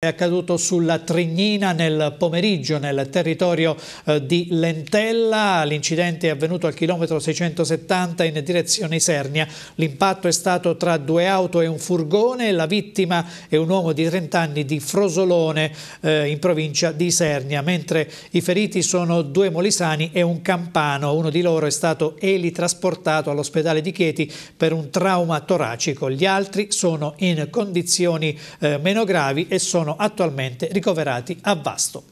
È accaduto sulla Trignina nel pomeriggio nel territorio eh, di Lentella, l'incidente è avvenuto al chilometro 670 in direzione Isernia, l'impatto è stato tra due auto e un furgone, la vittima è un uomo di 30 anni di Frosolone eh, in provincia di Isernia, mentre i feriti sono due molisani e un campano, uno di loro è stato elitrasportato all'ospedale di Chieti per un trauma toracico, gli altri sono in condizioni eh, meno gravi e sono sono attualmente ricoverati a Vasto.